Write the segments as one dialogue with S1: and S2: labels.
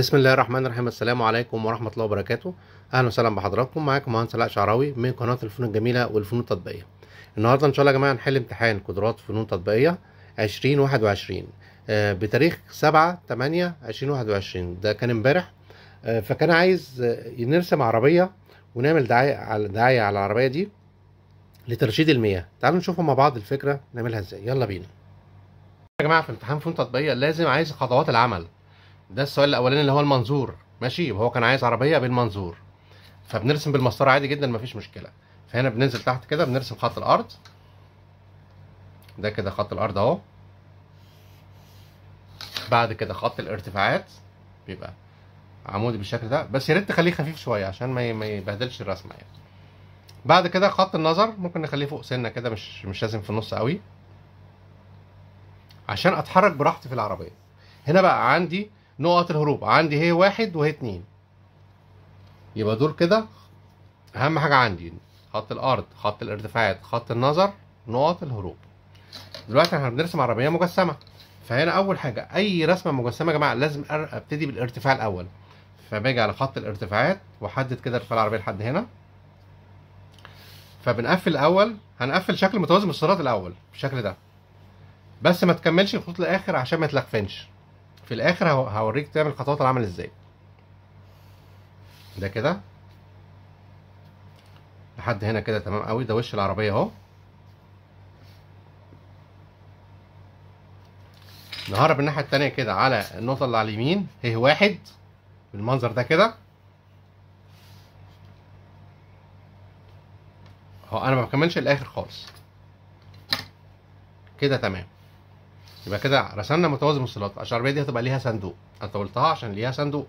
S1: بسم الله الرحمن الرحيم السلام عليكم ورحمه الله وبركاته اهلا وسهلا بحضراتكم معاكم مهندس علاء شعراوي من قناه الفنون الجميله والفنون التطبيقيه النهارده ان شاء الله يا جماعه هنحل امتحان قدرات فنون تطبيقيه 2021 آه، بتاريخ 7 8 2021 ده كان امبارح آه، فكان عايز آه، نرسم عربيه ونعمل دعايه على دعايه على العربيه دي لترشيد المياه تعالوا نشوف مع بعض الفكره نعملها ازاي يلا بينا يا جماعه في امتحان فنون تطبيقيه لازم عايز خطوات العمل ده السؤال الاولاني اللي هو المنظور ماشي هو كان عايز عربيه بالمنظور فبنرسم بالمسطره عادي جدا مفيش مشكله فهنا بننزل تحت كده بنرسم خط الارض ده كده خط الارض اهو بعد كده خط الارتفاعات بيبقى عمودي بالشكل ده بس يا ريت تخليه خفيف شويه عشان ما ما يبهدلش الرسمه يعني بعد كده خط النظر ممكن نخليه فوق سنه كده مش مش لازم في النص قوي عشان اتحرك براحتي في العربيه هنا بقى عندي نقط الهروب عندي هي واحد وهي اتنين يبقى دول كده اهم حاجه عندي خط الارض خط الارتفاعات خط النظر نقط الهروب دلوقتي احنا بنرسم عربيه مجسمه فهنا اول حاجه اي رسمه مجسمه يا جماعه لازم ابتدي بالارتفاع الاول فباجي على خط الارتفاعات واحدد كده ارتفاع العربيه لحد هنا فبنقفل الاول هنقفل شكل متوازي بالصراط الاول بالشكل ده بس ما تكملش الخطوط للاخر عشان ما يتلخفنش في الاخر هوريك تعمل خطوات العمل ازاي ده كده لحد هنا كده تمام قوي ده وش العربيه اهو نهرب الناحيه التانية كده على النقطه اللي على اليمين هي واحد بالمنظر ده كده اهو انا ما بكملش الاخر خالص كده تمام يبقى كده رسمنا متوازي مستطيلات الشعربيه دي هتبقى ليها صندوق انا طولتها عشان ليها صندوق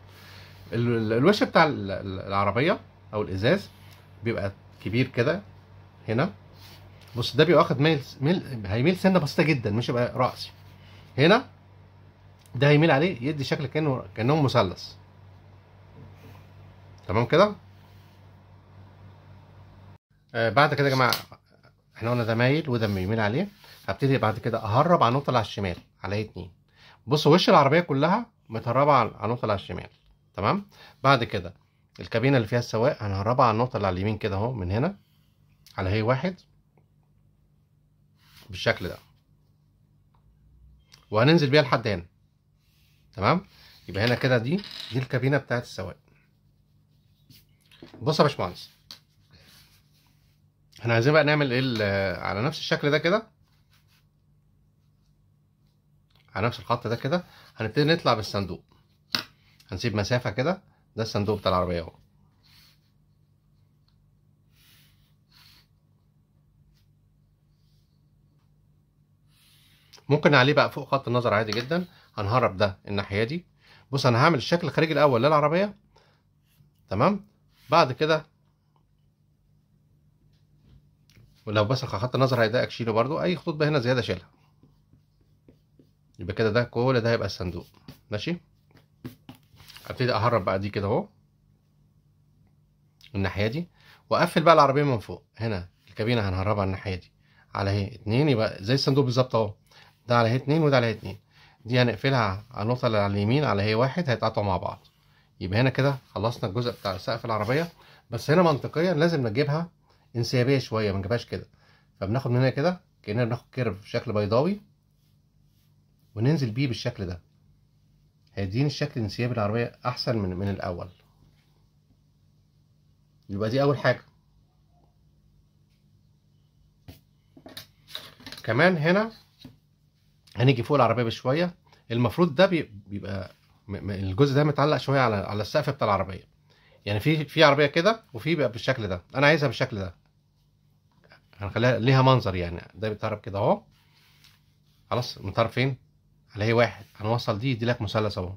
S1: الوش بتاع العربيه او الازاز بيبقى كبير كده هنا بص ده بيبقى واخد ميل ميل هيميل سنه بسيطه جدا مش هيبقى راسي هنا ده هيميل عليه يدي شكل كانه كانهم مثلث تمام كده آه بعد كده يا جماعه احنا قلنا ده مايل وده بيميل عليه هبتدي بعد كده اهرب على النقطه اللي على الشمال على اتنين بص وش العربيه كلها متهربه على النقطه اللي على الشمال تمام بعد كده الكابينه اللي فيها السواق هنهربها على النقطه اللي على اليمين كده اهو من هنا على هي واحد بالشكل ده وهننزل بيها لحد هنا تمام يبقى هنا كده دي دي الكابينه بتاعت السواق بص يا باشمهندس احنا عايزين بقى نعمل ايه على نفس الشكل ده كده على نفس الخط ده كده هنبتدي نطلع بالصندوق هنسيب مسافه كده ده الصندوق بتاع العربيه اهو ممكن عليه بقى فوق خط النظر عادي جدا هنهرب ده الناحيه دي بص انا هعمل الشكل الخارجي الاول للعربيه تمام بعد كده ولو بس خط النظر هيضايقك شيله برضو اي خطوط بقى هنا زياده شيلها يبقى كده ده كل ده هيبقى الصندوق ماشي هبتدي اهرب بقى دي كده اهو الناحيه دي واقفل بقى العربيه من فوق هنا الكابينه هنهربها الناحيه دي على اهي اتنين يبقى زي الصندوق بالظبط اهو ده على اهي اتنين وده على اهي اتنين دي هنقفلها على النقطه اللي على اليمين على هي واحد هيتقطعوا مع بعض يبقى هنا كده خلصنا الجزء بتاع سقف العربيه بس هنا منطقيا لازم نجيبها انسيابيه شويه ما نجيبهاش كده فبناخد من هنا كده كاننا بناخد كيرف شكل بيضاوي وننزل بيه بالشكل ده هيديني الشكل الانسيابي للعربية أحسن من من الأول يبقى دي أول حاجة كمان هنا هنيجي فوق العربية بشوية المفروض ده بيبقى الجزء ده متعلق شوية على على السقف بتاع العربية يعني في في عربية كده وفي بقى بالشكل ده أنا عايزها بالشكل ده هنخليها ليها منظر يعني ده بيتهرب كده أهو خلاص متهرب فين؟ على اي واحد هنوصل دي يديلك مثلث اهو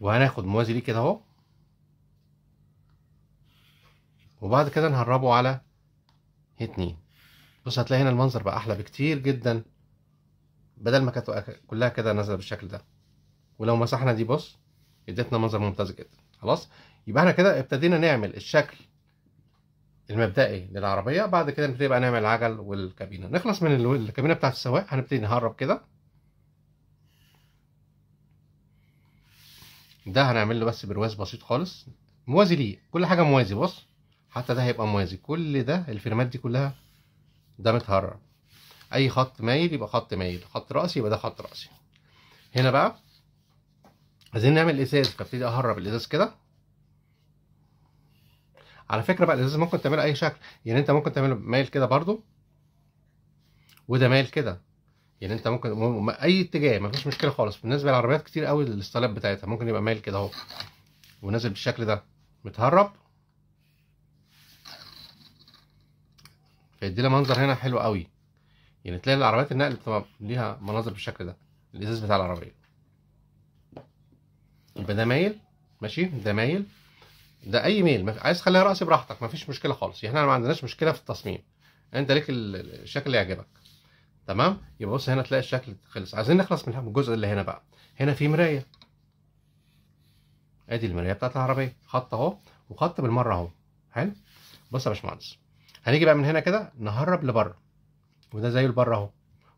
S1: وهناخد موازي ليه كده اهو وبعد كده نهربه على اتنين بص هتلاقي هنا المنظر بقى احلى بكتير جدا بدل ما كانت كلها كده نازله بالشكل ده ولو مسحنا دي بص ادتنا منظر ممتاز جدا خلاص يبقى احنا كده ابتدينا نعمل الشكل المبدئي للعربيه بعد كده نبتدي بقى نعمل العجل والكابينه نخلص من الكابينه بتاعت السواق هنبتدي نهرب كده ده هنعمل له بس برواز بسيط خالص موازي ليه كل حاجه موازي بص حتى ده هيبقى موازي كل ده الفرمات دي كلها ده متهرب اي خط مايل يبقى خط مايل خط راسي يبقى ده خط راسي هنا بقى عايزين نعمل ازاز فابتدي اهرب الازاز كده على فكره بقى الازاز ممكن تعمله اي شكل يعني انت ممكن تعمله مايل كده برضو وده مايل كده يعني انت ممكن م... اي اتجاه مفيش مشكله خالص بالنسبه للعربيات كتير قوي الاستلاب بتاعتها ممكن يبقى مايل كده اهو ونازل بالشكل ده متهرب فيدينا منظر هنا حلو قوي يعني تلاقي العربيات النقل بتبقى ليها مناظر بالشكل ده الازاز بتاع العربيه يبقى ده مايل ماشي ده مايل ده اي ميل عايز تخليها راسي براحتك مفيش مشكله خالص يعني احنا ما عندناش مشكله في التصميم انت ليك الشكل اللي يعجبك تمام يبقى بص هنا تلاقي الشكل خلص عايزين نخلص من الجزء اللي هنا بقى هنا في مرايه ادي المرايه بتاعت العربيه خط اهو وخط بالمره اهو حلو بص يا باشمهندس هنيجي بقى من هنا كده نهرب لبره وده زيه لبره اهو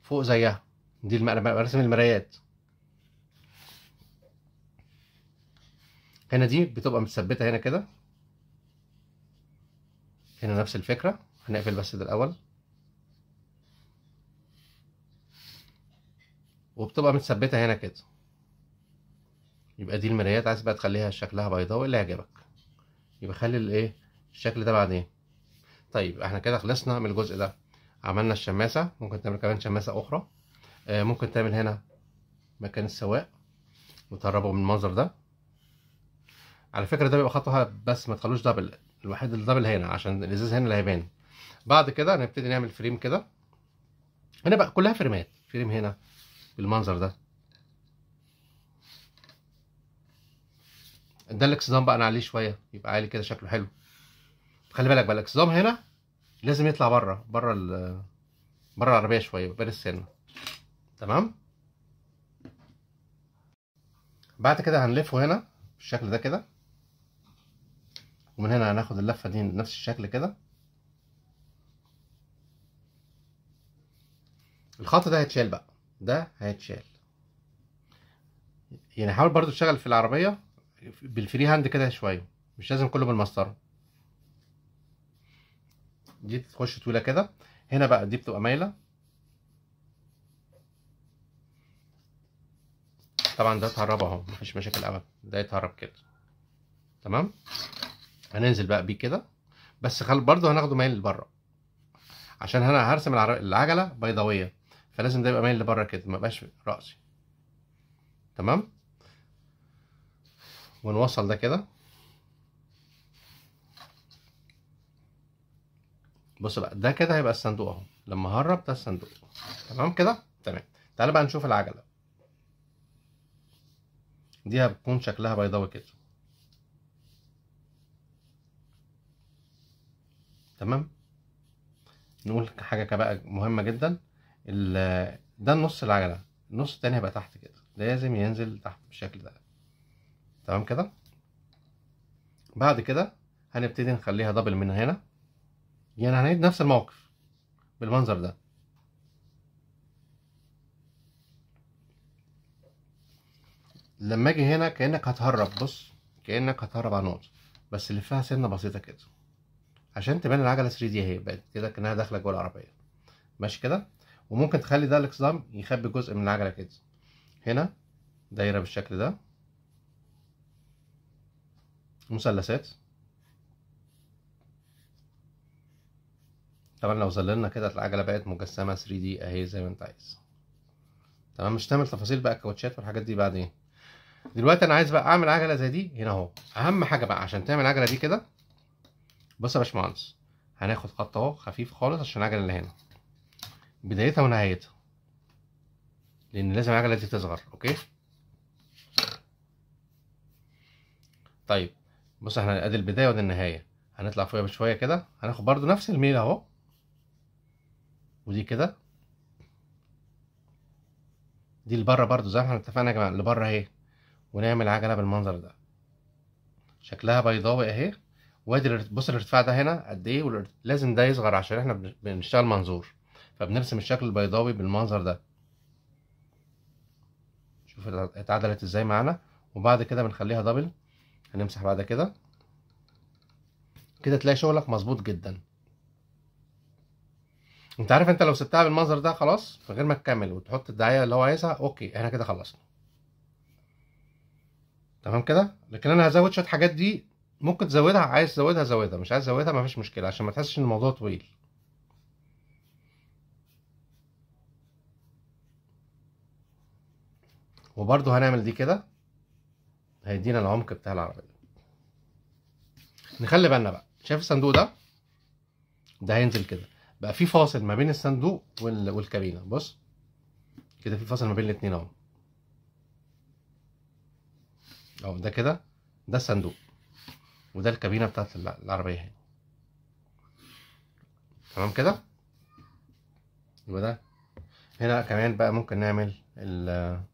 S1: فوق زيها دي رسم المرايات هنا دي بتبقى متثبته هنا كده هنا نفس الفكره هنقفل بس ده الاول وبتبقى متثبته هنا كده يبقى دي المرايات عايز بقى تخليها شكلها بيضاوي اللي يعجبك يبقى خلي الايه الشكل ده بعدين طيب احنا كده خلصنا من الجزء ده عملنا الشماسه ممكن تعمل كمان شماسه اخرى آه ممكن تعمل هنا مكان السواق وتقربه من المنظر ده على فكره ده بيبقى خطوه بس ما تخلوش دبل الوحيد الدبل هنا عشان الازاز هنا اللي هيبان بعد كده هنبتدي نعمل فريم كده هنا بقى كلها فريمات فريم هنا بالمنظر ده ده الاكسدام بقى انا عليه شويه يبقى عالي كده شكله حلو خلي بالك بقى الاكسدام هنا لازم يطلع بره بره ال بره العربيه شويه بره السنه تمام بعد كده هنلفه هنا بالشكل ده كده ومن هنا هناخد اللفه دي نفس الشكل كده الخط ده هيتشال بقى ده هيتشال يعني حاول برضو تشتغل في العربية بالفري هاند كده شوية مش لازم كله بالمسطرة دي تخش طويلة كده هنا بقى دي بتبقى مايلة طبعا ده اتهرب اهو مفيش مشاكل ابدا ده يتهرب كده تمام هننزل بقى بيه كده بس خل برضه هناخده مايل لبره عشان انا هرسم العجله بيضاويه فلازم ده يبقى مايل لبره كده ما بقاش راسي تمام ونوصل ده كده بص بقى ده كده هيبقى الصندوق اهو لما هرب ده الصندوق تمام كده تمام تعالى بقى نشوف العجله دي هتكون شكلها بيضاوي كده تمام نقول حاجه بقى مهمه جدا ده النص العجله النص التاني هيبقى تحت كده لازم ينزل تحت بالشكل ده تمام كده بعد كده هنبتدي نخليها دبل من هنا يعني هنعيد نفس الموقف بالمنظر ده لما اجي هنا كانك هتهرب بص كانك هتهرب على نقطه بس لفها سنه بسيطه كده عشان تبان العجله 3 دي اهي بقت كده كانها داخله جوه العربيه ماشي كده وممكن تخلي ده الاكسدام يخبي جزء من العجله كده هنا دايره بالشكل ده مثلثات طبعا لو ظللنا كده العجله بقت مجسمه 3 دي اهي زي ما انت عايز تمام مش هتعمل تفاصيل بقى الكوتشات والحاجات دي بعدين دلوقتي انا عايز بقى اعمل عجله زي دي هنا اهو اهم حاجه بقى عشان تعمل عجله دي كده بص يا باشمهندس هناخد خط اهو خفيف خالص عشان العجله اللي هنا بدايتها ونهايتها لان لازم العجله دي تصغر اوكي طيب بص احنا ادي البدايه وادي النهايه هنطلع فوق بشويه كده هناخد برضو نفس الميل اهو ودي كده دي لبره برضو زي ما احنا اتفقنا يا جماعه لبره اهي ونعمل عجله بالمنظر ده شكلها بيضاوي اهي وادي بص الارتفاع ده هنا قد ايه لازم ده يصغر عشان احنا بنشتغل منظور فبنرسم الشكل البيضاوي بالمنظر ده شوف اتعدلت ازاي معانا وبعد كده بنخليها دبل هنمسح بعد كده كده تلاقي شغلك مظبوط جدا انت عارف انت لو سبتها بالمنظر ده خلاص من غير ما تكمل وتحط الدعايه اللي هو عايزها اوكي احنا كده خلصنا تمام كده لكن انا هزود شويه حاجات دي ممكن تزودها عايز تزودها زودها مش عايز تزودها مفيش مشكله عشان ما تحسش ان الموضوع طويل وبرده هنعمل دي كده هيدينا العمق بتاع العربيه نخلي بالنا بقى شايف الصندوق ده ده هينزل كده بقى في فاصل ما بين الصندوق والكابينه بص كده في فاصل ما بين الاثنين اهو اهو ده كده ده الصندوق وده الكابينه بتاعت العربيه هنا تمام كده يبقى ده هنا كمان بقى ممكن نعمل ال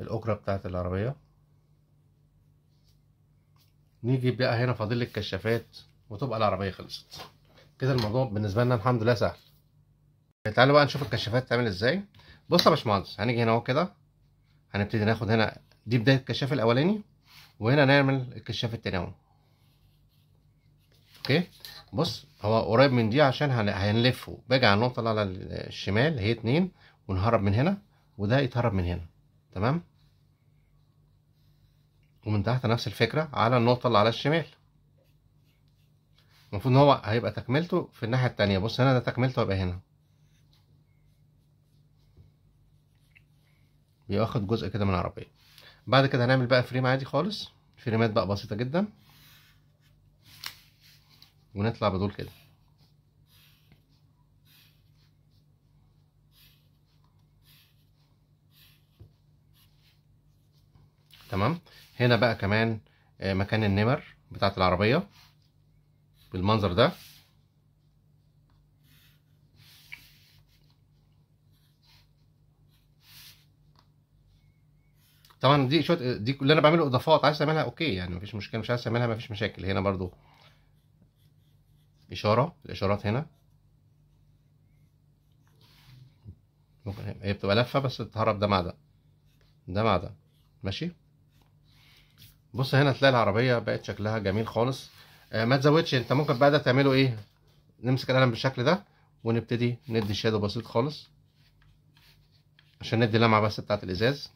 S1: الاجره بتاعه العربيه نيجي بقى هنا فاضل الكشافات وتبقى العربيه خلصت كده الموضوع بالنسبه لنا الحمد لله سهل تعالوا بقى نشوف الكشافات تعمل ازاي بص يا باشمهندس هنيجي هنا اهو كده هنبتدي ناخد هنا دي بدايه الكشاف الاولاني وهنا نعمل الكشاف التاني اهو اوكي بص هو قريب من دي عشان هنلفه باجي على النقطه اللي على الشمال هي اتنين ونهرب من هنا وده يتهرب من هنا تمام ومن تحت نفس الفكرة على النقطة اللي على الشمال المفروض ان هو هيبقى تكملته في الناحية التانية بص هنا ده تكملته هيبقى هنا بياخد جزء كده من العربية بعد كده هنعمل بقى فريم عادي خالص فريمات بقى بسيطة جدا ونطلع بدول كده تمام هنا بقى كمان آه، مكان النمر بتاعت العربية بالمنظر ده طبعا دي شويه دي اللي انا بعمله اضافات عايز تعملها اوكي يعني مفيش مشكله مش عايز تعملها مفيش مشاكل هنا برضو اشاره الاشارات هنا ممكن هي بتبقى لفه بس الهرب ده مع ده ده مع ده ماشي بص هنا تلاقي العربيه بقت شكلها جميل خالص آه ما تزودش انت ممكن بقى ده تعمله ايه نمسك القلم بالشكل ده ونبتدي ندي شادو بسيط خالص عشان ندي لمعه بس بتاعه الازاز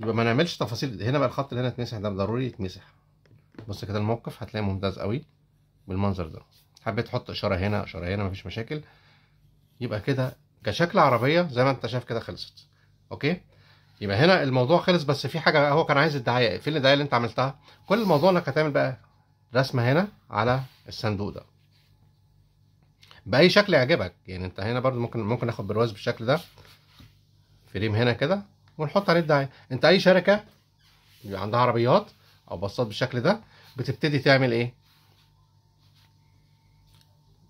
S1: يبقى ما نعملش تفاصيل هنا بقى الخط اللي هنا اتمسح ده ضروري يتمسح بص كده الموقف هتلاقيه ممتاز قوي بالمنظر ده حبيت تحط اشاره هنا اشاره هنا مفيش مشاكل يبقى كده كشكل عربيه زي ما انت شايف كده خلصت اوكي يبقى هنا الموضوع خلص بس في حاجه هو كان عايز الدعايه فين الدعايه اللي انت عملتها كل الموضوع انك هتعمل بقى رسمه هنا على الصندوق ده باي شكل يعجبك يعني انت هنا برضو ممكن ممكن ناخد برواز بالشكل ده فريم هنا كده ونحط عليه الدعايه انت اي شركه يبقى عندها عربيات او باصات بالشكل ده بتبتدي تعمل ايه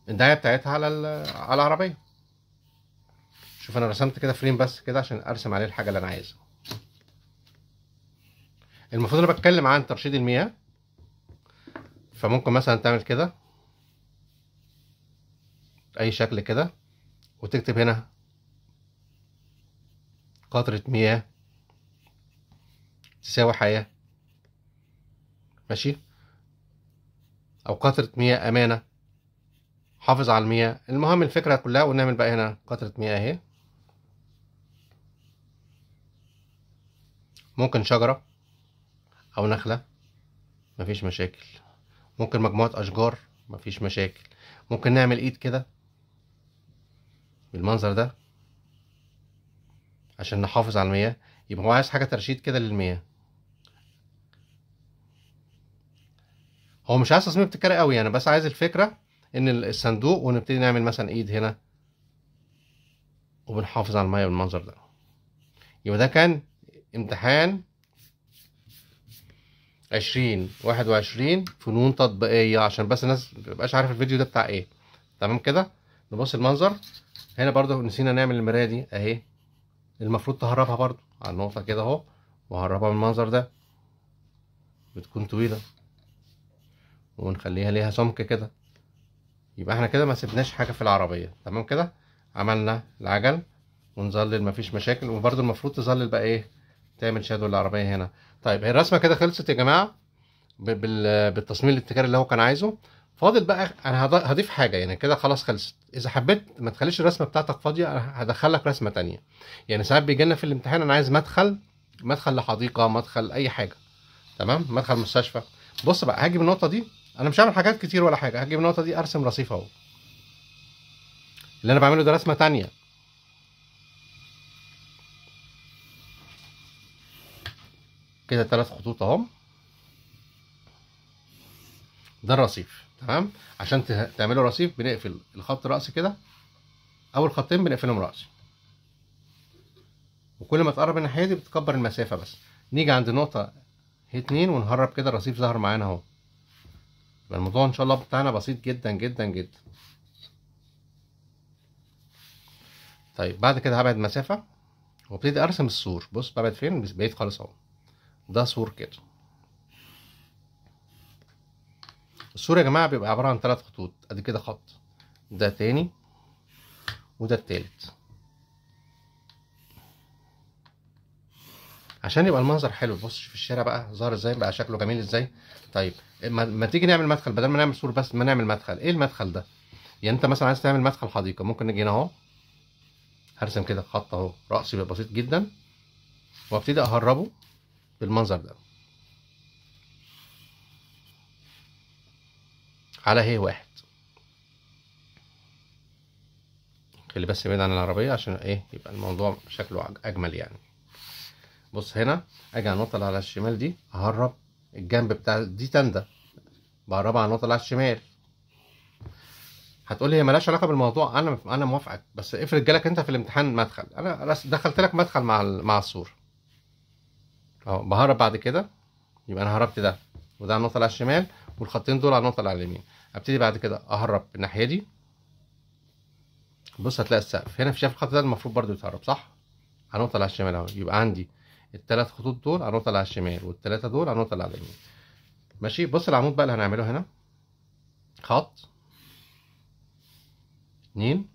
S1: الدعايه بتاعتها على على العربيه شوف انا رسمت كده فريم بس كده عشان ارسم عليه الحاجه اللي انا عايزها المفروض انا بتكلم عن ترشيد المياه فممكن مثلا تعمل كده اي شكل كده وتكتب هنا قطرة مياه تساوي حياة ماشي أو قطرة مياه أمانة حافظ على المياه المهم الفكرة كلها ونعمل بقى هنا قطرة مياه أهي ممكن شجرة أو نخلة مفيش مشاكل ممكن مجموعة أشجار مفيش مشاكل ممكن نعمل إيد كده بالمنظر ده عشان نحافظ على المياه يبقى هو عايز حاجة ترشيد كده للمياه هو مش عايز تصميم ابتكاري قوي أنا يعني، بس عايز الفكرة إن الصندوق ونبتدي نعمل مثلا إيد هنا وبنحافظ على المياه بالمنظر ده يبقى ده كان امتحان عشرين واحد وعشرين فنون تطبيقية عشان بس الناس مبقاش عارف الفيديو ده بتاع ايه تمام كده نبص المنظر هنا برضه نسينا نعمل المراية دي اهي المفروض تهربها برضه على النقطة كده اهو وهربها من المنظر ده بتكون طويلة ونخليها ليها سمك كده يبقى احنا كده ما سبناش حاجة في العربية تمام كده عملنا العجل ونظلل مفيش مشاكل وبرضه المفروض تظلل بقى ايه تعمل شادو للعربيه هنا طيب هي الرسمه كده خلصت يا جماعه بالتصميم الابتكاري اللي هو كان عايزه فاضل بقى انا هضيف حاجه يعني كده خلاص خلصت اذا حبيت ما تخليش الرسمه بتاعتك فاضيه انا هدخل لك رسمه تانية يعني ساعات بيجي لنا في الامتحان انا عايز مدخل مدخل لحديقه مدخل اي حاجه تمام مدخل مستشفى بص بقى هاجي من النقطه دي انا مش هعمل حاجات كتير ولا حاجه هاجي من النقطه دي ارسم رصيف اهو اللي انا بعمله ده رسمه تانية كده ثلاث خطوط اهم ده الرصيف تمام عشان تعملوا رصيف بنقفل الخط الرأسي كده اول خطين بنقفلهم رأسي وكل ما تقرب الناحيه دي بتكبر المسافه بس نيجي عند نقطه اتنين ونهرب كده الرصيف ظهر معانا اهو يبقى الموضوع ان شاء الله بتاعنا بسيط جدا جدا جدا طيب بعد كده هبعد مسافه وابتدي ارسم السور بص ببعد فين بعيد خالص اهو ده سور كده السور يا جماعه بيبقى عباره عن ثلاث خطوط ادي كده خط ده تاني وده التالت عشان يبقى المنظر حلو بص في الشارع بقى ظهر ازاي بقى شكله جميل ازاي طيب ما تيجي نعمل مدخل بدل ما نعمل سور بس ما نعمل مدخل ايه المدخل ده يعني انت مثلا عايز تعمل مدخل حديقه ممكن نجي هنا اهو هرسم كده خط اهو راسي بسيط جدا وابتدي اهربه بالمنظر ده على هي ايه واحد خلي بس بعيد عن العربية عشان ايه يبقى الموضوع شكله اجمل يعني بص هنا اجي على النقطة اللي على الشمال دي اهرب الجنب بتاع دي تندة بهربها على النقطة اللي على الشمال هتقول لي هي مالهاش علاقه بالموضوع انا انا موافقك بس افرض جالك انت في الامتحان مدخل انا دخلت لك مدخل مع مع الصوره اهو بهرب بعد كده يبقى انا هربت ده وده على النقطه على الشمال والخطين دول على النقطه على اليمين ابتدي بعد كده اهرب الناحيه دي بص هتلاقي السقف هنا في شاف الخط ده المفروض برضو يتهرب صح على النقطه على الشمال اهو يبقى عندي الثلاث خطوط دول على النقطه على الشمال والثلاثه دول على النقطه على اليمين ماشي بص العمود بقى اللي هنعمله هنا خط اتنين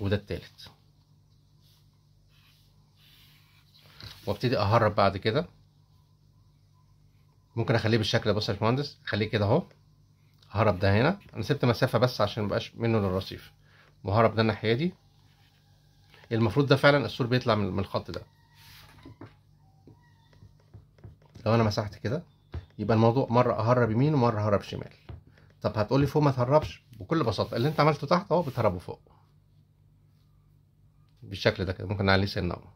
S1: وده التالت وابتدي اهرب بعد كده ممكن اخليه بالشكل ده بص يا باشمهندس اخليه كده اهو هرب ده هنا انا سبت مسافه بس عشان مبقاش منه للرصيف وهرب ده الناحيه دي المفروض ده فعلا السور بيطلع من الخط ده لو انا مسحت كده يبقى الموضوع مره اهرب يمين ومره اهرب شمال طب هتقولي فوق ما تهربش بكل بساطه اللي انت عملته تحت اهو بتهربه فوق بالشكل ده كده ممكن نعليه سنه اهو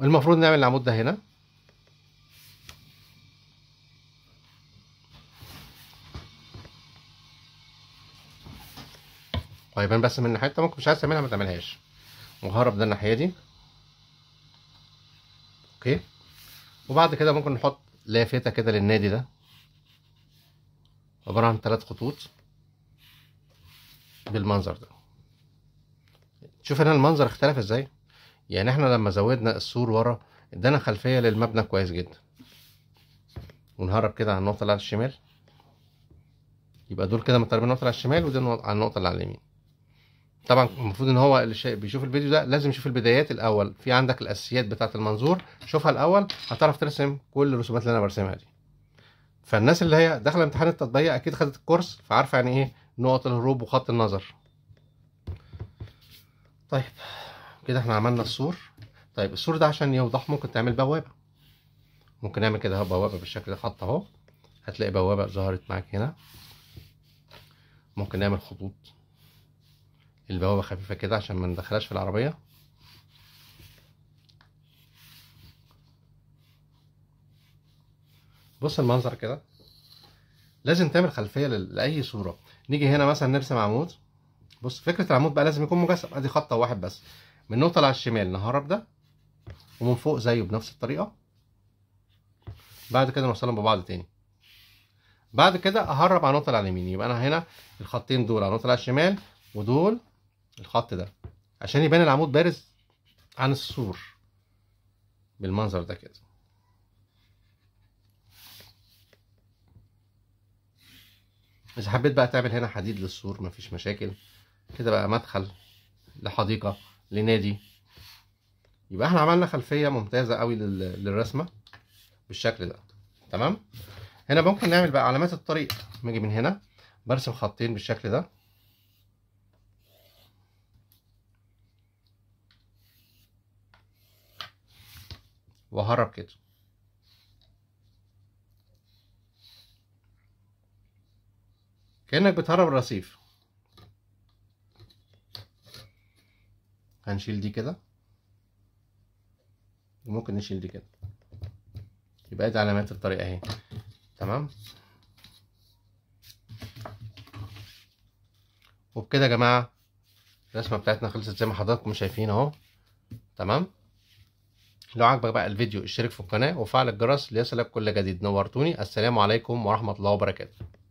S1: المفروض نعمل العمود ده هنا طيب، انا بس من الناحيه ممكن مش عايز تعملها ما تعملهاش وهرب ده الناحيه دي اوكي وبعد كده ممكن نحط لافته كده للنادي ده عباره عن ثلاث خطوط بالمنظر ده شوف هنا المنظر اختلف ازاي يعني احنا لما زودنا السور ورا ادانا خلفيه للمبنى كويس جدا ونهرب كده على النقطه اللي على الشمال يبقى دول كده مضطربين النقطه اللي على الشمال ودول على النقطه اللي على اليمين طبعا المفروض ان هو اللي بيشوف الفيديو ده لازم يشوف البدايات الاول في عندك الاساسيات بتاعه المنظور شوفها الاول هتعرف ترسم كل الرسومات اللي انا برسمها دي فالناس اللي هي داخله امتحان التطبيق اكيد خدت الكورس فعارفه يعني ايه نقط الهروب وخط النظر طيب كده احنا عملنا السور طيب السور ده عشان يوضح ممكن تعمل بوابه ممكن نعمل كده بوابه بالشكل ده حاطه اهو هتلاقي بوابه ظهرت معاك هنا ممكن نعمل خطوط البوابه خفيفه كده عشان ما ندخلهاش في العربيه بص المنظر كده لازم تعمل خلفيه لاي صوره نيجي هنا مثلا نرسم عمود بص فكره العمود بقى لازم يكون مجسم ادي خطه واحد بس من نقطة على الشمال نهرب ده ومن فوق زيه بنفس الطريقة بعد كده نوصلهم ببعض تاني بعد كده اهرب على النقطة اللي على اليمين يبقى انا هنا الخطين دول على النقطة اللي على الشمال ودول الخط ده عشان يبان العمود بارز عن السور بالمنظر ده كده إذا حبيت بقى تعمل هنا حديد للسور مفيش مشاكل كده بقى مدخل لحديقة لنادي يبقى احنا عملنا خلفيه ممتازه قوي للرسمه بالشكل ده تمام هنا ممكن نعمل بقى علامات الطريق نيجي من هنا برسم خطين بالشكل ده وهرب كده كانك بتهرب الرصيف هنشيل دي كده وممكن نشيل دي كده يبقى دي علامات الطريقه اهي تمام وبكده يا جماعه الرسمه بتاعتنا خلصت زي ما حضراتكم شايفين اهو تمام لو عجبك بقى الفيديو اشترك في القناه وفعل الجرس ليصلك كل جديد نورتوني السلام عليكم ورحمه الله وبركاته